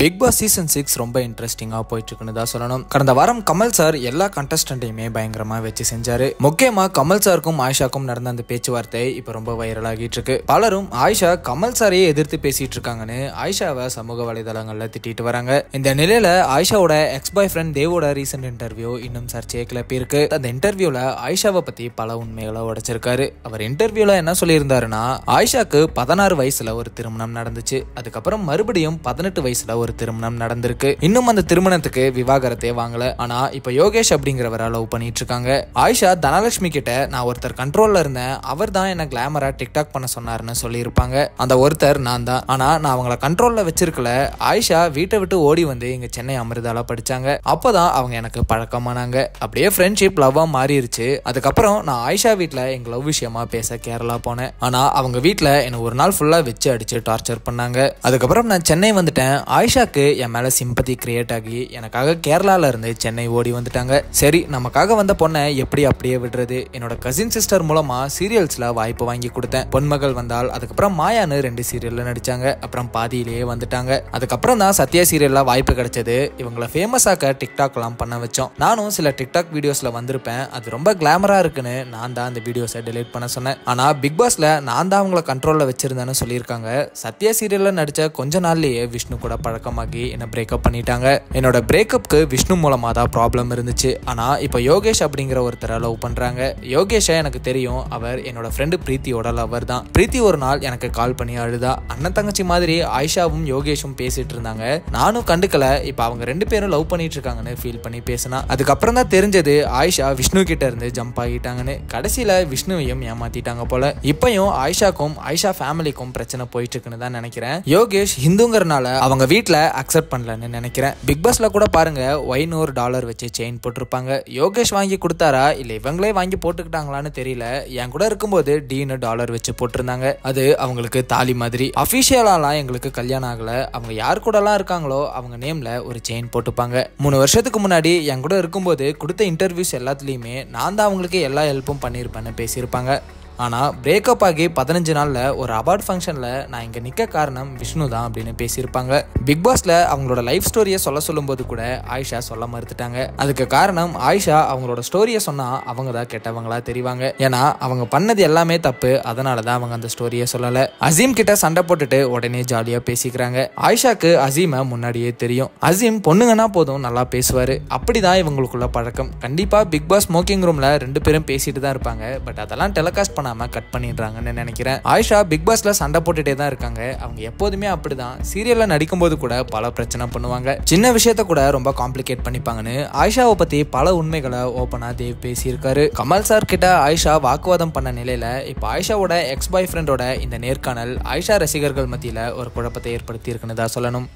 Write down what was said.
big Boss season six ரொம்ப இன்ட்ரெஸ்டிங்காக போயிட்டு இருக்குன்னு தான் சொல்லணும் கடந்த வாரம் கமல் சார் எல்லா கண்டஸ்டண்ட்டையுமே பயங்கரமாக வச்சு செஞ்சாரு முக்கியமாக கமல் சாருக்கும் ஆயிஷாக்கும் நடந்த அந்த பேச்சுவார்த்தை இப்போ ரொம்ப வைரல் ஆகிட்டு இருக்கு பலரும் ஆயிஷா கமல் சாரையே எதிர்த்து பேசிட்டு இருக்காங்கன்னு ஆயிஷாவை சமூக வலைதளங்களில் திட்டிட்டு வராங்க இந்த நிலையில ஆயிஷாவோட எக்ஸ் பாய் ஃப்ரெண்ட் தேவோட ரீசெண்ட் இன்டர்வியூ இன்னும் சர்ச்சையை கிளப்பி இருக்கு அந்த இன்டர்வியூல ஆயிஷாவை பத்தி பல உண்மைகளை உடைச்சிருக்காரு அவர் இன்டர்வியூல என்ன சொல்லியிருந்தாருன்னா ஆயிஷாக்கு பதினாறு வயசுல ஒரு திருமணம் நடந்துச்சு அதுக்கப்புறம் மறுபடியும் பதினெட்டு வயசுல ஒரு ஒரு திருமணம் நடந்திருக்கு இன்னும் அந்த திருமணத்துக்கு விவாகரத்தே வாங்கல ஆனா இப்ப யோகேஷ் அப்படிங்கிறவரை லவ் பண்ணிட்டு இருக்காங்க ஆயிஷா தனலட்சுமி கிட்ட நான் ஒருத்தர் கண்ட்ரோல்ல இருந்தேன் அவர் தான் என்ன கிளாமரா டிக்டாக் பண்ண சொன்னாருன்னு சொல்லியிருப்பாங்க அந்த ஒருத்தர் நான் தான் ஆனா நான் அவங்கள கண்ட்ரோல்ல வச்சிருக்கல ஆயிஷா வீட்டை விட்டு ஓடி வந்து இங்க சென்னை அமிர்தால படிச்சாங்க அப்பதான் அவங்க எனக்கு பழக்கமானாங்க அப்படியே ஃப்ரெண்ட்ஷிப் லவ்வா மாறிடுச்சு அதுக்கப்புறம் நான் ஆயிஷா வீட்டுல எங்க லவ் விஷயமா பேச கேரளா போனேன் ஆனா அவங்க வீட்டுல என்ன ஒரு நாள் ஃபுல்லா வச்சு அடிச்சு டார்ச்சர் பண்ணாங்க அதுக்கப்புறம் நான் சென்னை வந்துட்டேன் ஆயிஷா த்ரிஷாக்கு என் மேலே சிம்பத்தி கிரியேட் ஆகி எனக்காக கேரளால இருந்து சென்னை ஓடி வந்துட்டாங்க சரி நமக்காக வந்த பொண்ணை எப்படி அப்படியே விடுறது என்னோட கசின் சிஸ்டர் மூலமாக சீரியல்ஸில் வாய்ப்பு வாங்கி கொடுத்தேன் பொன்மகள் வந்தால் அதுக்கப்புறம் மாயான்னு ரெண்டு சீரியலில் நடிச்சாங்க அப்புறம் பாதியிலேயே வந்துட்டாங்க அதுக்கப்புறம் தான் சத்யா சீரியல்ல வாய்ப்பு கிடைச்சது இவங்களை ஃபேமஸ் ஆக்க டிக்டாக்லாம் பண்ண வச்சோம் நானும் சில டிக்டாக் வீடியோஸில் வந்திருப்பேன் அது ரொம்ப கிளாமரா இருக்குன்னு நான் தான் அந்த வீடியோஸை டெலீட் பண்ண சொன்னேன் ஆனால் பிக் பாஸில் நான் தான் அவங்கள கண்ட்ரோலில் வச்சுருந்தேன்னு சொல்லியிருக்காங்க சத்யா சீரியலில் நடித்த கொஞ்ச நாள்லேயே விஷ்ணு கூட பழக்கம் பழக்கமாகி என்னை பிரேக்கப் பண்ணிட்டாங்க என்னோட பிரேக்கப்க்கு விஷ்ணு மூலமாக தான் ப்ராப்ளம் இருந்துச்சு ஆனால் இப்போ யோகேஷ் அப்படிங்கிற ஒருத்தரை லவ் பண்ணுறாங்க யோகேஷை எனக்கு தெரியும் அவர் என்னோட ஃப்ரெண்டு பிரீத்தியோட லவர் தான் பிரீத்தி ஒரு நாள் எனக்கு கால் பண்ணி அழுதா அண்ணன் தங்கச்சி மாதிரி ஆயிஷாவும் யோகேஷும் பேசிட்டு இருந்தாங்க நானும் கண்டுக்கல இப்போ அவங்க ரெண்டு பேரும் லவ் பண்ணிட்டு இருக்காங்கன்னு ஃபீல் பண்ணி பேசினா அதுக்கப்புறம் தான் தெரிஞ்சது ஆயிஷா விஷ்ணு கிட்ட இருந்து ஜம்ப் ஆகிட்டாங்கன்னு கடைசியில் விஷ்ணுவையும் ஏமாத்திட்டாங்க போல இப்பயும் ஆயிஷாக்கும் ஆயிஷா ஃபேமிலிக்கும் பிரச்சனை போயிட்டு இருக்குன்னு தான் நினைக்கிறேன் யோகேஷ் ஹிந்துங்கிறனால அவங்க வீட்டில் அக்செப்ட் பண்ணலன்னு நினைக்கிறேன் பிக் பாஸில் கூட பாருங்கள் ஒய்நூறு டாலர் வச்சு செயின் போட்டிருப்பாங்க யோகேஷ் வாங்கி கொடுத்தாரா இல்லை இவங்களே வாங்கி போட்டுக்கிட்டாங்களான்னு தெரியல என் கூட இருக்கும்போது டீனு டாலர் வச்சு போட்டிருந்தாங்க அது அவங்களுக்கு தாலி மாதிரி அஃபிஷியலாலாம் எங்களுக்கு கல்யாணம் ஆகலை அவங்க யார் கூடலாம் இருக்காங்களோ அவங்க நேமில் ஒரு செயின் போட்டுப்பாங்க மூணு வருஷத்துக்கு முன்னாடி என் கூட இருக்கும்போது கொடுத்த இன்டர்வியூஸ் எல்லாத்துலேயுமே நான் தான் அவங்களுக்கு எல்லா ஹெல்ப்பும் பண்ணியிருப்பேன்னு பேசியிருப்பாங்க ஆனால் பிரேக்கப் ஆகி பதினஞ்சு நாளில் ஒரு அவார்ட் ஃபங்க்ஷனில் நான் இங்கே நிற்க காரணம் விஷ்ணு தான் அப்படின்னு பேசியிருப்பாங்க பிக் பாஸில் அவங்களோட லைஃப் ஸ்டோரியை சொல்ல சொல்லும்போது கூட ஆயிஷா சொல்ல மறுத்துட்டாங்க அதுக்கு காரணம் ஆயிஷா அவங்களோட ஸ்டோரியை சொன்னால் அவங்க தான் கெட்டவங்களா தெரிவாங்க ஏன்னா அவங்க பண்ணது எல்லாமே தப்பு அதனால தான் அவங்க அந்த ஸ்டோரியை சொல்லலை அசீம் கிட்ட சண்டை போட்டுட்டு உடனே ஜாலியாக பேசிக்கிறாங்க ஆயிஷாக்கு அசீமை முன்னாடியே தெரியும் அசீம் பொண்ணுங்கன்னா போதும் நல்லா பேசுவார் அப்படி தான் இவங்களுக்குள்ள பழக்கம் கண்டிப்பாக பிக் பாஸ் ஸ்மோக்கிங் ரூமில் ரெண்டு பேரும் பேசிட்டு தான் இருப்பாங்க பட் அதெல்லாம் டெலகாஸ்ட் பண்ண காணாம கட் பண்ணிடுறாங்கன்னு நினைக்கிறேன் ஆயிஷா பிக் பாஸ்ல சண்டை போட்டுட்டே தான் இருக்காங்க அவங்க எப்போதுமே அப்படிதான் சீரியல்ல போது கூட பல பிரச்சனை பண்ணுவாங்க சின்ன விஷயத்த கூட ரொம்ப காம்ப்ளிகேட் பண்ணிப்பாங்கன்னு ஆயிஷாவை பத்தி பல உண்மைகளை ஓபனா தேவ் பேசியிருக்காரு கமல் சார் கிட்ட ஆயிஷா வாக்குவாதம் பண்ண நிலையில இப்ப ஆயிஷாவோட எக்ஸ் பாய் ஃப்ரெண்டோட இந்த நேர்காணல் ஆயிஷா ரசிகர்கள் மத்தியில ஒரு குழப்பத்தை ஏற்படுத்தி இருக்குன்னு தான் சொல்லணும்